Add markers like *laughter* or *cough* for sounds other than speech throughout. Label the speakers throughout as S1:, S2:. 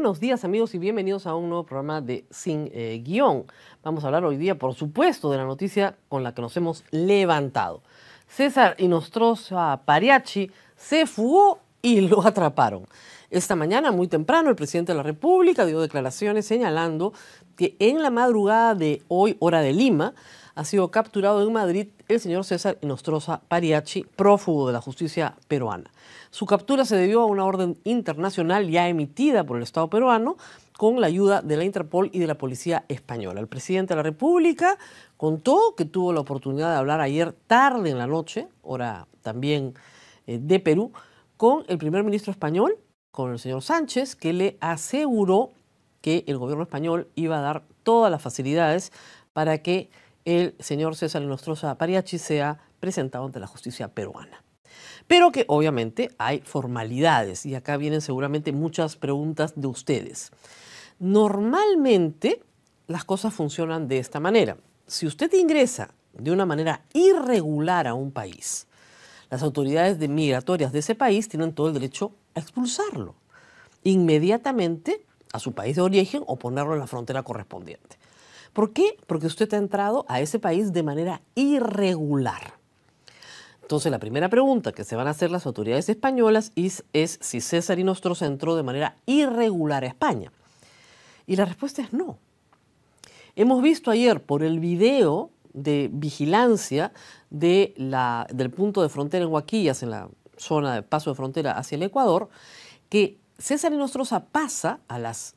S1: Buenos días amigos y bienvenidos a un nuevo programa de Sin eh, Guión. Vamos a hablar hoy día, por supuesto, de la noticia con la que nos hemos levantado. César y Inostroza Pariachi se fugó y lo *laughs* atraparon. Esta mañana, muy temprano, el presidente de la República dio declaraciones señalando que en la madrugada de hoy, hora de Lima, ha sido capturado en Madrid el señor César Nostroza Pariachi, prófugo de la justicia peruana. Su captura se debió a una orden internacional ya emitida por el Estado peruano con la ayuda de la Interpol y de la Policía Española. El presidente de la República contó que tuvo la oportunidad de hablar ayer tarde en la noche, hora también eh, de Perú, con el primer ministro español, con el señor Sánchez, que le aseguró que el gobierno español iba a dar todas las facilidades para que el señor César Nostroza Pariachi ha presentado ante la justicia peruana. Pero que obviamente hay formalidades y acá vienen seguramente muchas preguntas de ustedes. Normalmente las cosas funcionan de esta manera. Si usted ingresa de una manera irregular a un país, las autoridades migratorias de ese país tienen todo el derecho a expulsarlo inmediatamente a su país de origen o ponerlo en la frontera correspondiente. ¿Por qué? Porque usted ha entrado a ese país de manera irregular. Entonces, la primera pregunta que se van a hacer las autoridades españolas es, si César y Nostroza entró de manera irregular a España. Y la respuesta es no. Hemos visto ayer por el video de vigilancia del punto de frontera en Huaquillas, en la zona de paso de frontera hacia el Ecuador, que César y Nostroza pasa a las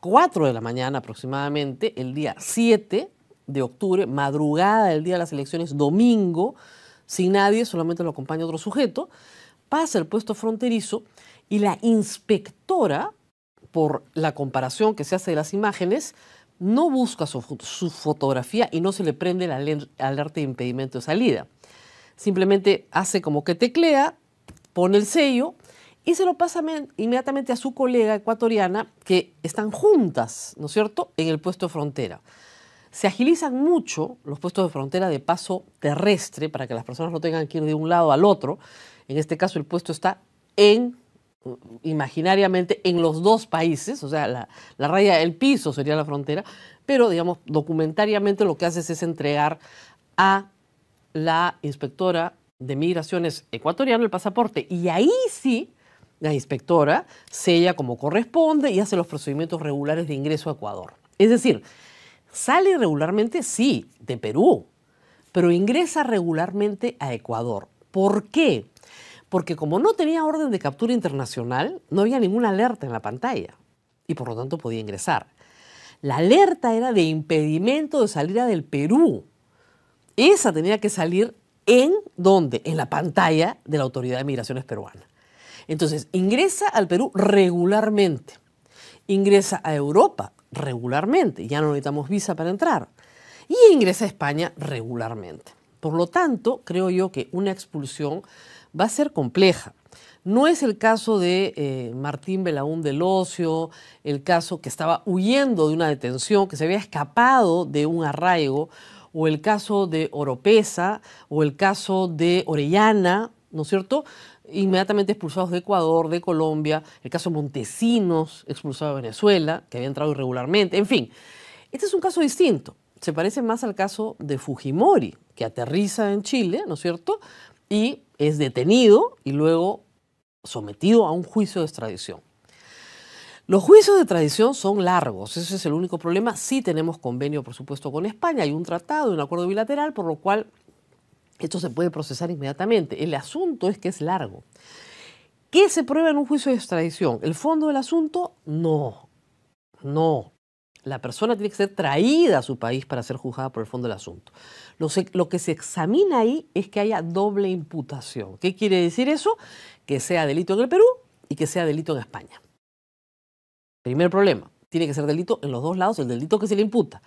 S1: 4 de la mañana aproximadamente, el día 7 de octubre, madrugada del día de las elecciones, domingo, sin nadie, solamente lo acompaña otro sujeto, pasa el puesto fronterizo y la inspectora, por la comparación que se hace de las imágenes, no busca su, fotografía y no se le prende la alerta de impedimento de salida. Simplemente hace como que teclea, pone el sello, y se lo pasa inmediatamente a su colega ecuatoriana, que están juntas, ¿no es cierto?, en el puesto de frontera. Se agilizan mucho los puestos de frontera de paso terrestre para que las personas no tengan que ir de un lado al otro. En este caso el puesto está en imaginariamente en los dos países, o sea, la, la raya, del piso sería la frontera, pero digamos, documentariamente lo que haces es entregar a la inspectora de migraciones ecuatoriana el pasaporte. Y ahí sí la inspectora sella como corresponde y hace los procedimientos regulares de ingreso a Ecuador. Es decir, sale regularmente, sí, de Perú, pero ingresa regularmente a Ecuador. ¿Por qué? Porque como no tenía orden de captura internacional, no había ninguna alerta en la pantalla y por lo tanto podía ingresar. La alerta era de impedimento de salida del Perú. Esa tenía que salir en dónde? En la pantalla de la Autoridad de Migraciones Peruana. Entonces, ingresa al Perú regularmente, ingresa a Europa regularmente, ya no necesitamos visa para entrar, y ingresa a España regularmente. Por lo tanto, creo yo que una expulsión va a ser compleja. No es el caso de eh, Martín Belaún del Ocio, el caso que estaba huyendo de una detención, que se había escapado de un arraigo, o el caso de Oropesa, o el caso de Orellana, ¿no es cierto? inmediatamente expulsados de Ecuador, de Colombia, el caso Montesinos, expulsado de Venezuela, que había entrado irregularmente, en fin. Este es un caso distinto, se parece más al caso de Fujimori, que aterriza en Chile, ¿no es cierto? Y es detenido y luego sometido a un juicio de extradición. Los juicios de extradición son largos, ese es el único problema. Sí tenemos convenio, por supuesto, con España, hay un tratado, un acuerdo bilateral, por lo cual esto se puede procesar inmediatamente. El asunto es que es largo. ¿Qué se prueba en un juicio de extradición? ¿El fondo del asunto? No, no. La persona tiene que ser traída a su país para ser juzgada por el fondo del asunto. Lo, lo, que se examina ahí es que haya doble imputación. ¿Qué quiere decir eso? Que sea delito en el Perú y que sea delito en España. Primer problema, tiene que ser delito en los dos lados, el delito que se le imputa.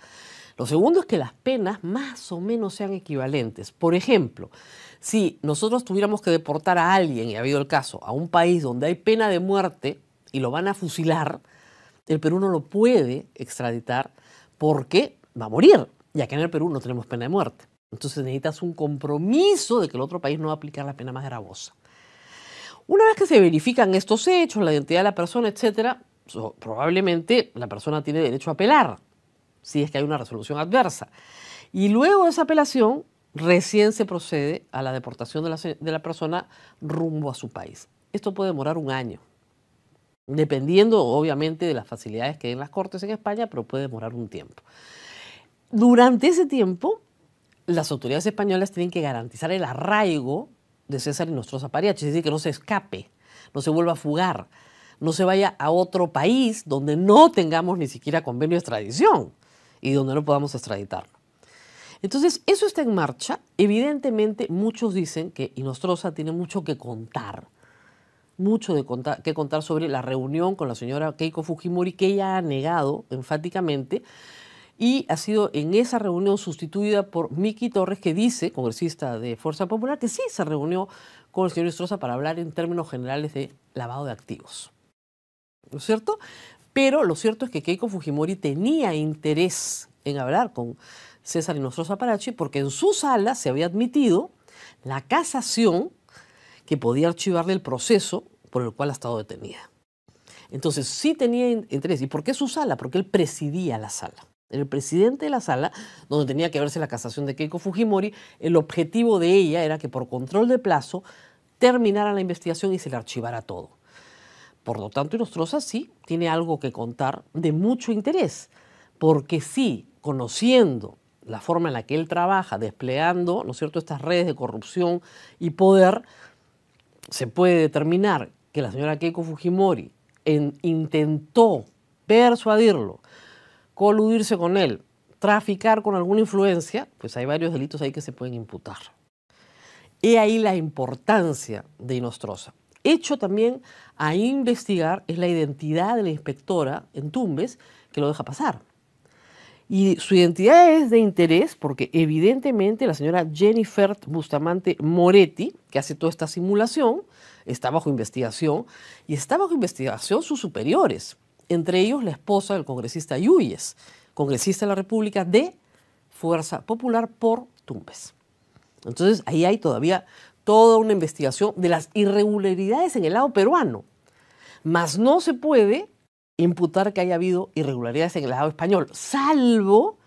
S1: Lo segundo es que las penas más o menos sean equivalentes. Por ejemplo, si nosotros tuviéramos que deportar a alguien, y ha habido el caso, a un país donde hay pena de muerte y lo van a fusilar, el Perú no lo puede extraditar porque va a morir, ya que en el Perú no tenemos pena de muerte. Entonces necesitas un compromiso de que el otro país no va a aplicar la pena más gravosa. Una vez que se verifican estos hechos, la identidad de la persona, etc., probablemente la persona tiene derecho a apelar si es que hay una resolución adversa. Y luego de esa apelación, recién se procede a la deportación de la, persona rumbo a su país. Esto puede demorar un año, dependiendo obviamente de las facilidades que den las Cortes en España, pero puede demorar un tiempo. Durante ese tiempo, las autoridades españolas tienen que garantizar el arraigo de César y nuestros Pariachi, es decir, que no se escape, no se vuelva a fugar, no se vaya a otro país donde no tengamos ni siquiera convenio de extradición y donde no podamos extraditarlo. Entonces, eso está en marcha. Evidentemente, muchos dicen que Inostroza tiene mucho que contar, mucho de contar, que contar sobre la reunión con la señora Keiko Fujimori, que ella ha negado enfáticamente, y ha sido en esa reunión sustituida por Miki Torres, que dice, congresista de Fuerza Popular, que sí se reunió con el señor Inostroza para hablar en términos generales de lavado de activos. ¿No es cierto? Pero lo cierto es que Keiko Fujimori tenía interés en hablar con César Nostro Parachi porque en su sala se había admitido la casación que podía archivarle el proceso por el cual ha estado detenida. Entonces sí tenía interés. ¿Y por qué su sala? Porque él presidía la sala. el presidente de la sala, donde tenía que verse la casación de Keiko Fujimori. El objetivo de ella era que por control de plazo terminara la investigación y se le archivara todo. Por lo tanto, Inostrosa sí tiene algo que contar de mucho interés, porque sí, conociendo la forma en la que él trabaja, desplegando, ¿no es cierto?, estas redes de corrupción y poder, se puede determinar que la señora Keiko Fujimori intentó persuadirlo, coludirse con él, traficar con alguna influencia, pues hay varios delitos ahí que se pueden imputar. He ahí la importancia de Inostrosa hecho también a investigar es la identidad de la inspectora en Tumbes que lo deja pasar. Y su identidad es de interés porque evidentemente la señora Jennifer Bustamante Moretti, que hace toda esta simulación, está bajo investigación y está bajo investigación sus superiores, entre ellos la esposa del congresista Yuyes, congresista de la República de Fuerza Popular por Tumbes. Entonces ahí hay todavía toda una investigación de las irregularidades en el lado peruano. Mas no se puede imputar que haya habido irregularidades en el lado español, salvo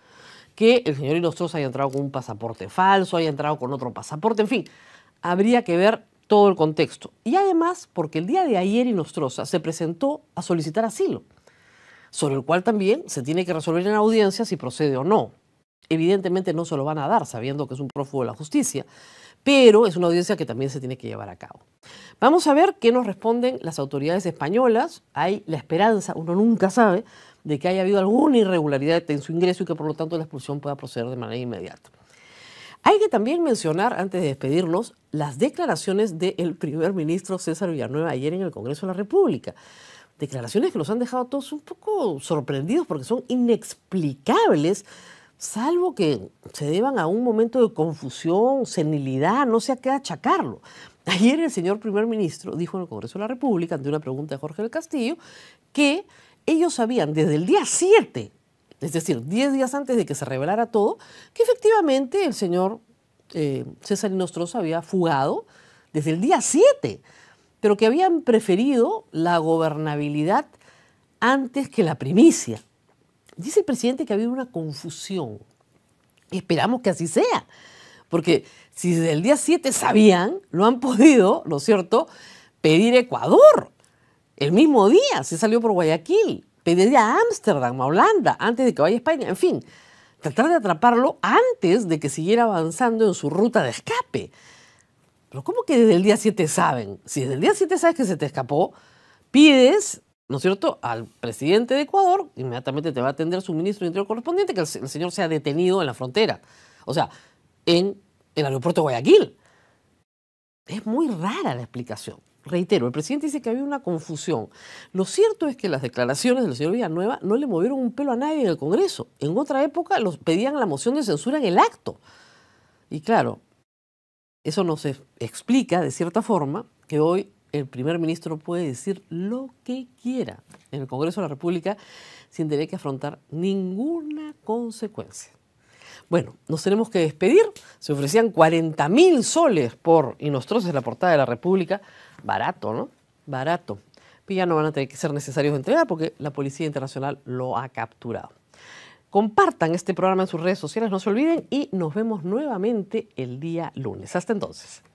S1: que el señor Inostroza haya entrado con un pasaporte falso, haya entrado con otro pasaporte, en fin, habría que ver todo el contexto. Y además, porque el día de ayer Inostroza se presentó a solicitar asilo, sobre el cual también se tiene que resolver en audiencia si procede o no. Evidentemente no se lo van a dar sabiendo que es un prófugo de la justicia, pero es una audiencia que también se tiene que llevar a cabo. Vamos a ver qué nos responden las autoridades españolas. Hay la esperanza, uno nunca sabe, de que haya habido alguna irregularidad en su ingreso y que por lo tanto la expulsión pueda proceder de manera inmediata. Hay que también mencionar, antes de despedirnos, las declaraciones del primer ministro César Villanueva ayer en el Congreso de la República. Declaraciones que nos han dejado todos un poco sorprendidos porque son inexplicables salvo que se deban a un momento de confusión, senilidad, no sé a qué achacarlo. *laughs* Ayer el señor primer ministro dijo en el Congreso de la República, ante una pregunta de Jorge del Castillo, que ellos sabían desde el día 7, es decir, 10 días antes de que se revelara todo, que efectivamente el señor eh, César Inostroza había fugado desde el día 7, pero que habían preferido la gobernabilidad antes que la primicia. Dice el presidente que ha habido una confusión. esperamos que así sea. Porque si desde el día 7 sabían, lo han podido, ¿no es cierto?, pedir Ecuador. El mismo día se salió por Guayaquil, Pediría a Ámsterdam, a Holanda, antes de que vaya a España, en fin, tratar de atraparlo antes de que siguiera avanzando en su ruta de escape. Pero ¿cómo que desde el día 7 saben? Si desde el día 7 sabes que se te escapó, pides ¿no es cierto?, al presidente de Ecuador, inmediatamente te va a atender su ministro de Interior correspondiente, que el, señor sea detenido en la frontera. O sea, en el aeropuerto de Guayaquil. Es muy rara la explicación. Reitero, el presidente dice que había una confusión. Lo cierto es que las declaraciones del señor Villanueva no le movieron un pelo a nadie en el Congreso. En otra época los pedían la moción de censura en el acto. Y claro, eso nos explica de cierta forma que hoy el primer ministro puede decir lo que quiera en el Congreso de la República sin tener que afrontar ninguna consecuencia. Bueno, nos tenemos que despedir. Se ofrecían 40 mil soles por Inostroces, la portada de la República. Barato, ¿no? Barato. Pero ya no van a tener que ser necesarios de entregar porque la Policía Internacional lo ha capturado. Compartan este programa en sus redes sociales, no se olviden, y nos vemos nuevamente el día lunes. Hasta entonces.